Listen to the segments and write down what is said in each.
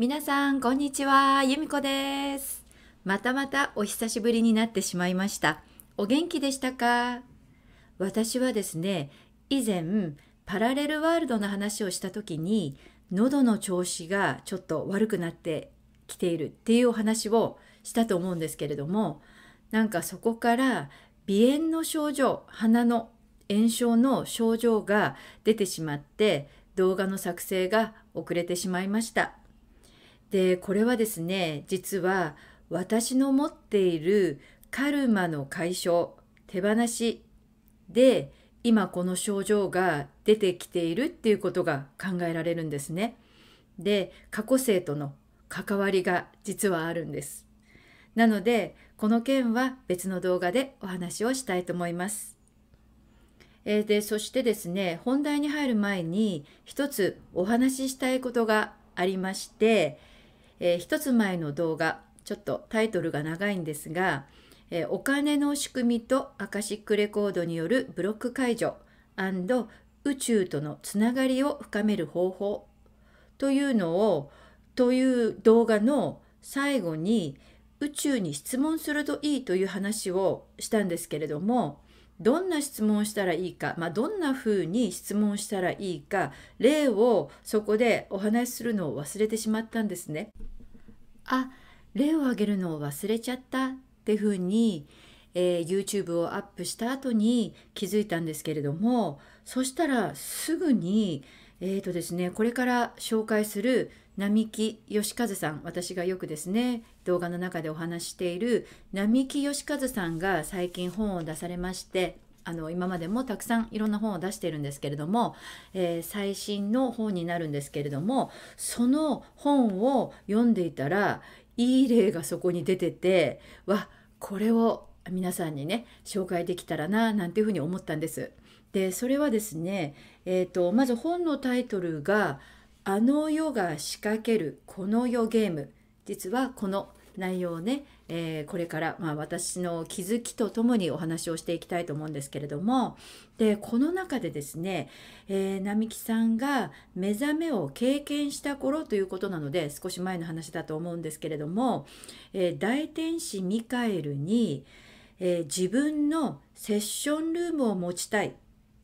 皆さんこんにちは由美子ですまたまたお久しぶりになってしまいましたお元気でしたか私はですね以前パラレルワールドの話をした時に喉の調子がちょっと悪くなってきているっていうお話をしたと思うんですけれどもなんかそこから鼻炎の症状鼻の炎症の症状が出てしまって動画の作成が遅れてしまいましたでこれはですね実は私の持っているカルマの解消手放しで今この症状が出てきているっていうことが考えられるんですね。で過去生との関わりが実はあるんです。なのでこの件は別の動画でお話をしたいと思います。えー、でそしてですね本題に入る前に一つお話ししたいことがありましてえー、一つ前の動画ちょっとタイトルが長いんですが、えー、お金の仕組みとアカシックレコードによるブロック解除宇宙とのつながりを深める方法というのをという動画の最後に宇宙に質問するといいという話をしたんですけれどもどんな質問をしたらいいか、まあ、どんなふうに質問したらいいか例をそこでお話しするのを忘れてしまったんですね。あ例を挙げるのを忘れちゃったっていうふうに、えー、YouTube をアップした後に気づいたんですけれどもそしたらすぐにえーとですね、これから紹介する並木義和さん私がよくですね動画の中でお話している並木義和さんが最近本を出されましてあの今までもたくさんいろんな本を出しているんですけれども、えー、最新の本になるんですけれどもその本を読んでいたらいい例がそこに出ててわこれを皆さんにね紹介できたらななんていうふうに思ったんです。でそれはですね、えーと、とまず本のタイトルが「あの世が仕掛けるこの世ゲーム」実はこの内容をねえー、これから、まあ、私の気づきとともにお話をしていきたいと思うんですけれどもでこの中でですね、えー、並木さんが目覚めを経験した頃ということなので少し前の話だと思うんですけれども、えー、大天使ミカエルに、え自分のセッションルームを持ちたいっ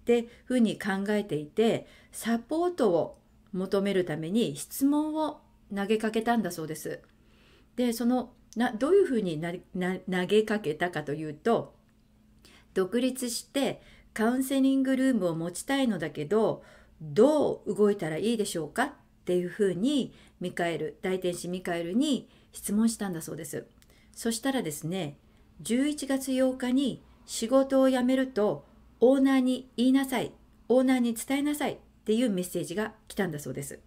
てふうに考えていてサポートを求めるために質問を投げかけたんだそうです。でそのなどういうふうに投げかけたかというと独立してカウンセリングルームを持ちたいのだけどどう動いたらいいでしょうかっていうふうにミカエル大天使ミカエルに質問したんだそうです。そしたらですね11月8日に仕事を辞めるとオーナーに言いなさいオーナーに伝えなさいっていうメッセージが来たんだそうです。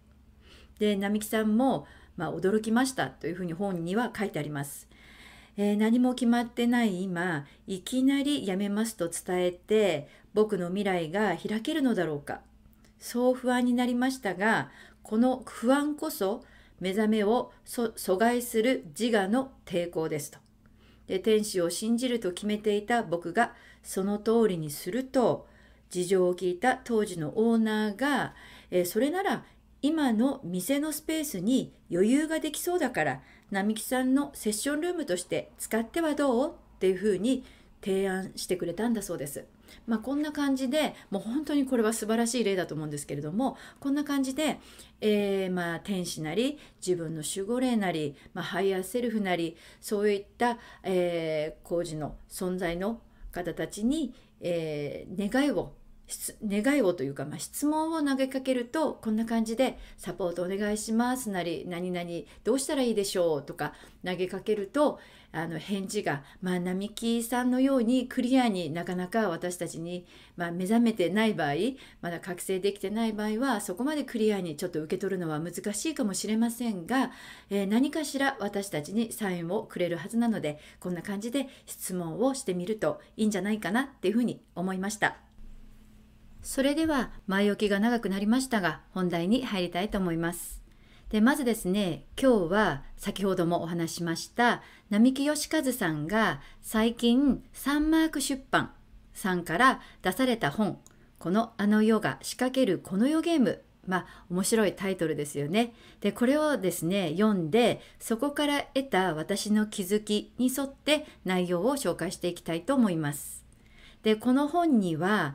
で並木さんもまあ、驚きましたというふうに本には書いてあります。えー、何も決まってない今いきなりやめますと伝えて僕の未来が開けるのだろうかそう不安になりましたがこの不安こそ目覚めを阻害する自我の抵抗ですと。で天使を信じると決めていた僕がその通りにすると事情を聞いた当時のオーナーが、えー、それなら今の店のスペースに余裕ができそうだから並木さんのセッションルームとして使ってはどうっていうふうに提案してくれたんだそうです。まあ、こんな感じでもう本当にこれは素晴らしい例だと思うんですけれどもこんな感じで、えー、まあ天使なり自分の守護霊なり、まあ、ハイヤーセルフなりそういった、えー、工事の存在の方たちに、えー、願いを願いをというか、まあ、質問を投げかけるとこんな感じで「サポートお願いします」なり「何々どうしたらいいでしょう」とか投げかけるとあの返事が、まあ、並木さんのようにクリアになかなか私たちに、まあ、目覚めてない場合まだ覚醒できてない場合はそこまでクリアにちょっと受け取るのは難しいかもしれませんが、えー、何かしら私たちにサインをくれるはずなのでこんな感じで質問をしてみるといいんじゃないかなっていうふうに思いました。それでは前置きが長くなりましたが本題に入りたいと思います。でまずですね今日は先ほどもお話しました並木義和さんが最近サンマーク出版さんから出された本この「あの世が仕掛けるこの世ゲーム」まあ面白いタイトルですよね。でこれをですね読んでそこから得た私の気づきに沿って内容を紹介していきたいと思います。でこの本には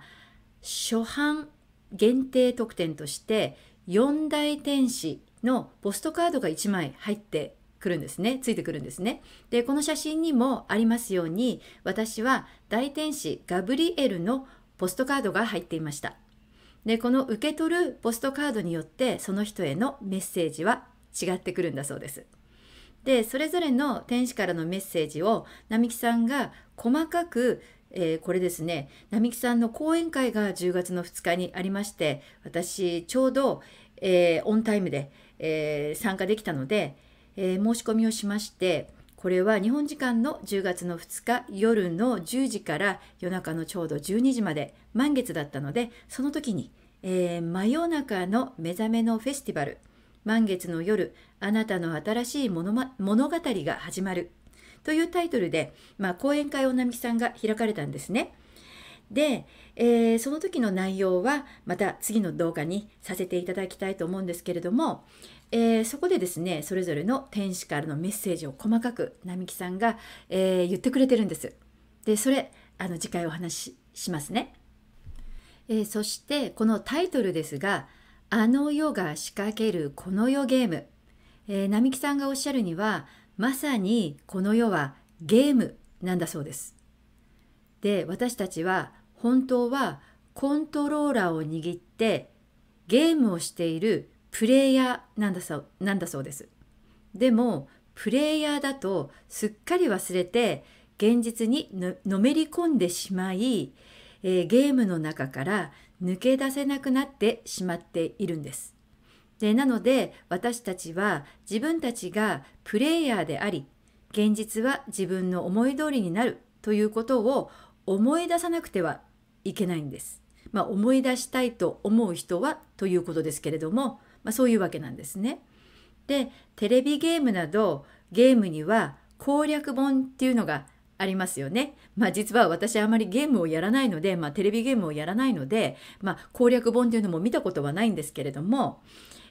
初版限定特典として4大天使のポストカードが1枚入ってくるんですねついてくるんですねでこの写真にもありますように私は大天使ガブリエルのポストカードが入っていましたでこの受け取るポストカードによってその人へのメッセージは違ってくるんだそうですでそれぞれの天使からのメッセージを並木さんが細かくえー、これですね並木さんの講演会が10月の2日にありまして私ちょうど、えー、オンタイムで、えー、参加できたので、え申し込みをしましてこれは日本時間の10月の2日夜の10時から夜中のちょうど12時まで満月だったのでその時に、え真夜中の目覚めのフェスティバル満月の夜あなたの新しい物,、ま、物語が始まるというタイトルで、まあ、講演会を並木さんが開かれたんですね。で、えー、その時の内容はまた次の動画にさせていただきたいと思うんですけれども、えー、そこでですねそれぞれの天使からのメッセージを細かく並木さんが、えー、言ってくれてるんです。でそれあの次回お話ししますね。えそしてこのタイトルですが「あの世が仕掛けるこの世ゲーム」えー、並木さんがおっしゃるにはまさにこの世はゲームなんだそうです。で私たちは本当はコントローラーを握ってゲームをしているプレイヤーなんだそうなんだそうです。でもプレイヤーだとすっかり忘れて現実にのめり込んでしまい、えー、ゲームの中から抜け出せなくなってしまっているんです。でなので私たちは自分たちがプレイヤーであり現実は自分の思い通りになるということを思い出さなくてはいけないんです。まあ、思い出したいと思う人はということですけれども、まあ、そういうわけなんですね。でテレビゲームなどゲームには攻略本っていうのがありますよね。まあ実は私あまりゲームをやらないので、まあテレビゲームをやらないので、まあ攻略本というのも見たことはないんですけれども、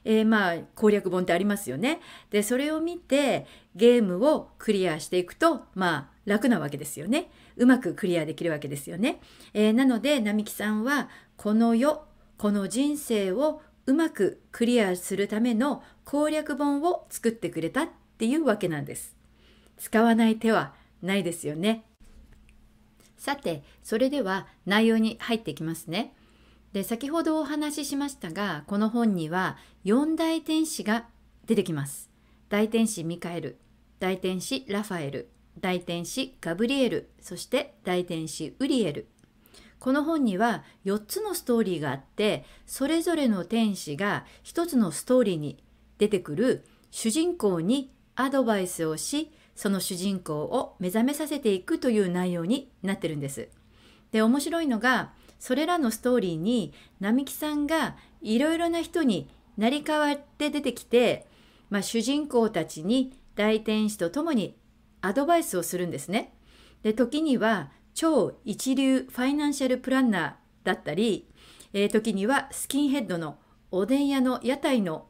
えー、まあ攻略本ってありますよね。でそれを見てゲームをクリアしていくとまあ楽なわけですよね。うまくクリアできるわけですよね。えー、なので並木さんはこの世この人生をうまくクリアするための攻略本を作ってくれたっていうわけなんです。使わない手はないですよね。さてそれでは内容に入っていきますね。で先ほどお話ししましたがこの本には4大天使が出てきます大天使ミカエル大天使ラファエル大天使ガブリエルそして大天使ウリエルこの本には4つのストーリーがあってそれぞれの天使が1つのストーリーに出てくる主人公にアドバイスをしその主人公を目覚めさせていくという内容になってるんです。で面白いのがそれらのストーリーに並木さんがいろいろな人に成り代わって出てきて、まあ、主人公たちに大天使と共にアドバイスをするんですね。で時には超一流ファイナンシャルプランナーだったり、えー、時にはスキンヘッドのおでん屋の屋台の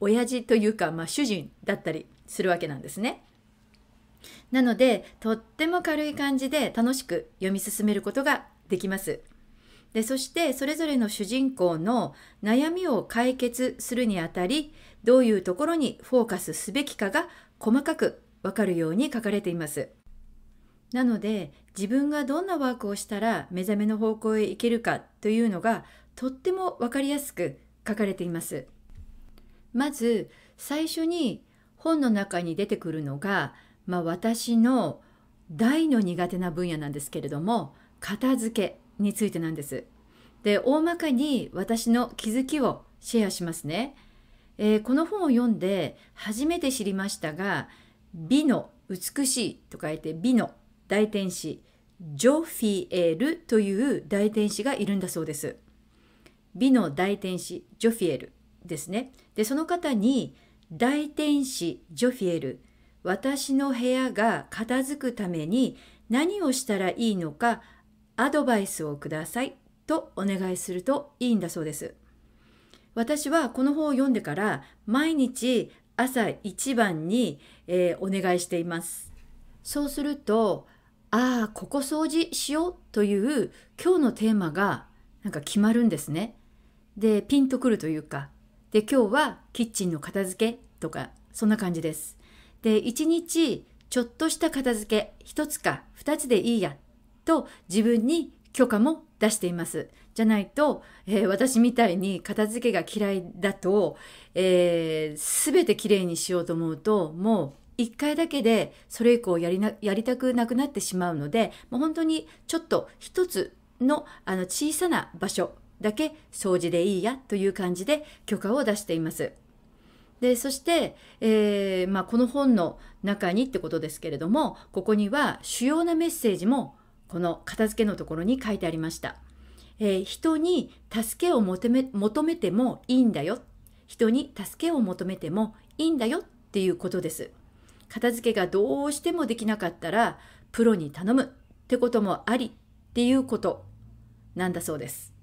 親父というか、まあ、主人だったりするわけなんですね。なのでとっても軽い感じで楽しく読み進めることができます。でそしてそれぞれの主人公の悩みを解決するにあたりどういうところにフォーカスすべきかが細かくわかるように書かれています。なので自分がどんなワークをしたら目覚めの方向へ行けるかというのがとっても分かりやすく書かれています。まず最初に本の中に出てくるのが、まあ、私の大の苦手な分野なんですけれども片付けについてなんです。で大まかに私の気づきをシェアしますね。えー、この本を読んで初めて知りましたが「美の美しい」と書いて「美の大天使」ジョフィエルという大天使がいるんだそうです。美の大天使ジョフィエルですね。でその方に「大天使ジョフィエル私の部屋が片付くために何をしたらいいのかアドバイスをくださいとお願いするといいんだそうです。私はこの本を読んでから毎日朝一番に、えー、お願いしています。そうすると、ああ、ここ掃除しようという今日のテーマがなんか決まるんですね。で、ピンとくるというか、で、今日はキッチンの片付けとか、そんな感じです。で、一日ちょっとした片付け、一つか二つでいいやと自分に許可も出しています。じゃないと、えー、私みたいに片付けが嫌いだと、えー、全てきれいにしようと思うともう1回だけでそれ以降やりなやりたくなくなってしまうのでもう本当にちょっと一つのあの小さな場所だけ掃除でいいやという感じで許可を出しています。でそして、えーまあ、この本の中にってことですけれどもここには主要なメッセージもこの片付けのところに書いてありました。えー、人に助けを求め求めてもいいんだよ。人に助けを求めてもいいんだよっていうことです。片付けがどうしてもできなかったら、プロに頼むってこともありっていうことなんだそうです。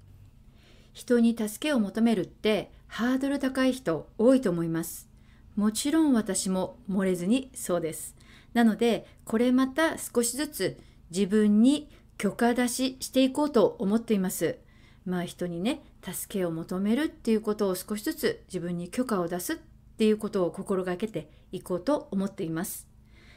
人に助けを求めるってハードル高い人多いと思います。もちろん私も漏れずにそうです。なので、これまた少しずつ自分に許可出ししていこうと思っています。まあ人にね、助けを求めるっていうことを少しずつ自分に許可を出すっていうことを心がけていこうと思っています。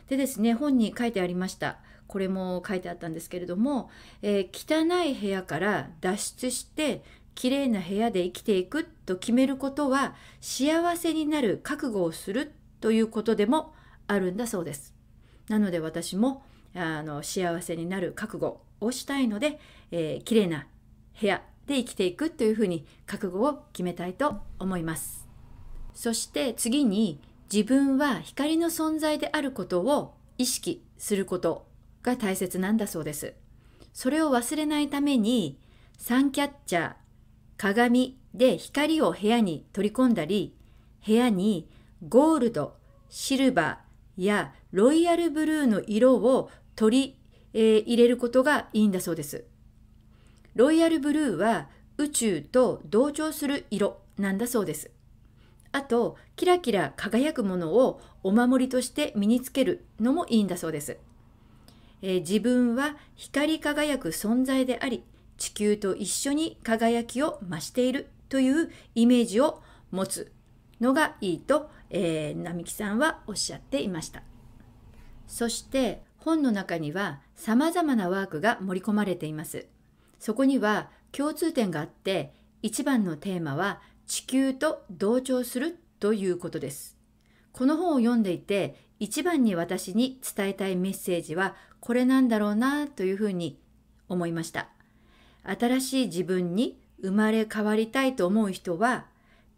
でですね、本に書いてありました。これも書いてあったんですけれども、えー、汚い部屋から脱出して綺麗な部屋で生きていくと決めることは幸せになる覚悟をするということでもあるんだそうです。なので私もあの幸せになる覚悟をしたいので、えー、綺麗な部屋で生きていくというふうに覚悟を決めたいと思います。そして次に自分は光の存在であることを意識することが大切なんだそうです。それを忘れないためにサンキャッチャー鏡で光を部屋に取り込んだり部屋にゴールドシルバーやロイヤルブルーの色を取り、えー、入れることがいいんだそうです。ロイヤルブルーは宇宙と同調する色なんだそうです。あと、キラキラ輝くものをお守りとして身につけるのもいいんだそうです。えー、自分は光り輝く存在であり、地球と一緒に輝きを増しているというイメージを持つのがいいと、えー、並木さんはおっしゃっていました。そして本の中には様々なワークが盛り込まれています。そこには共通点があって、一番のテーマは地球と同調するということです。この本を読んでいて、一番に私に伝えたいメッセージはこれなんだろうなというふうに思いました。新しい自分に生まれ変わりたいと思う人は、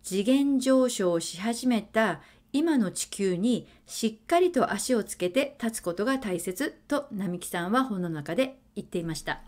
次元上昇し始めた今の地球にしっかりと足をつけて立つことが大切と並木さんは本の中で言っていました。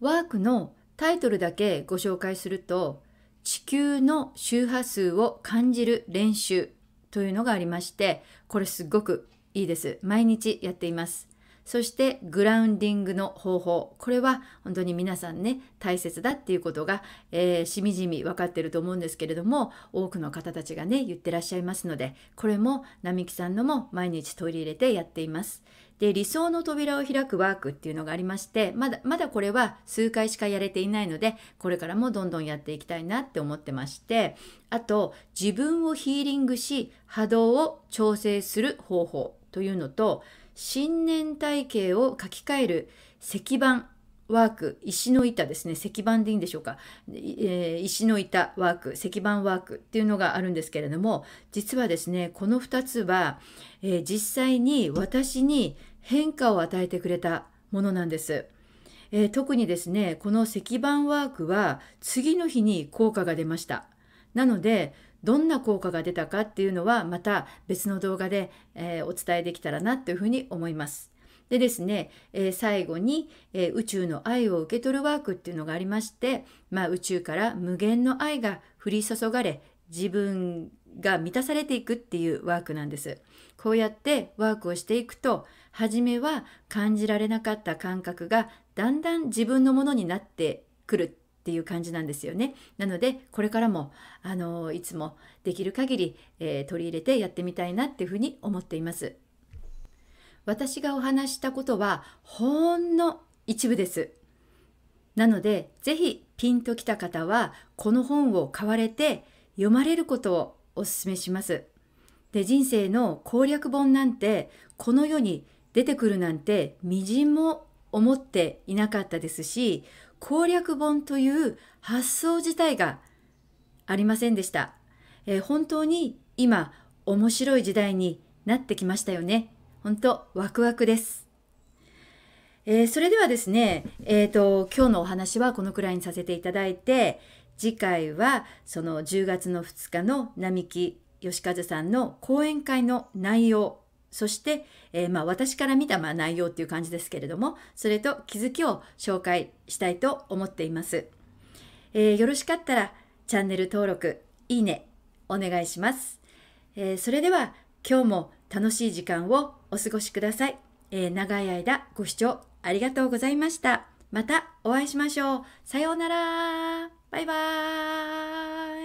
ワークのタイトルだけご紹介すると地球の周波数を感じる練習というのがありましてこれすごくいいです。毎日やっています。そしてグラウンディングの方法これは本当に皆さんね大切だっていうことが、えー、しみじみ分かってると思うんですけれども多くの方たちがね言ってらっしゃいますのでこれも並木さんのも毎日取り入れてやっています。で理想の扉を開くワークっていうのがありましてまだまだこれは数回しかやれていないのでこれからもどんどんやっていきたいなって思ってましてあと自分をヒーリングし波動を調整する方法というのと新年体系を書き換える石板ワーク、石の板ですね、石板でいいんでしょうか、えー、石の板ワーク、石板ワークっていうのがあるんですけれども、実はですね、この2つは、えー、実際に私に変化を与えてくれたものなんです。えー、特にですね、この石板ワークは次の日に効果が出ました。なので、どんな効果が出たかっていうのはまた別の動画で、えー、お伝えできたらなというふうに思います。でですね、えー、最後に、えー、宇宙の愛を受け取るワークっていうのがありまして、まあ、宇宙から無限の愛が降り注がれ自分が満たされていくっていうワークなんです。こうやってワークをしていくと初めは感じられなかった感覚がだんだん自分のものになってくるっていう感じなんですよね。なのでこれからもあのいつもできる限り、えー、取り入れてやってみたいなっていうふうに思っています。私がお話したことはほんの一部です。なので是非ピンときた方はこの本を買われて読まれることをお勧めします。で人生の攻略本なんてこの世に出てくるなんてみじんも思っていなかったですし攻略本という発想自体がありませんでした。えー、本当に今面白い時代になってきましたよね。本当ワクワクです。えー、それではですね、えっ、ー、と、今日のお話はこのくらいにさせていただいて、次回はその10月の2日の並木義和さんの講演会の内容そして、えー、まあ、私から見たまあ内容っていう感じですけれども、それと気づきを紹介したいと思っています。えー、よろしかったらチャンネル登録、いいね、お願いします。えー、それでは今日も楽しい時間をお過ごしください。え長い間ご視聴ありがとうございました。またお会いしましょう。さようなら。バイバーイ。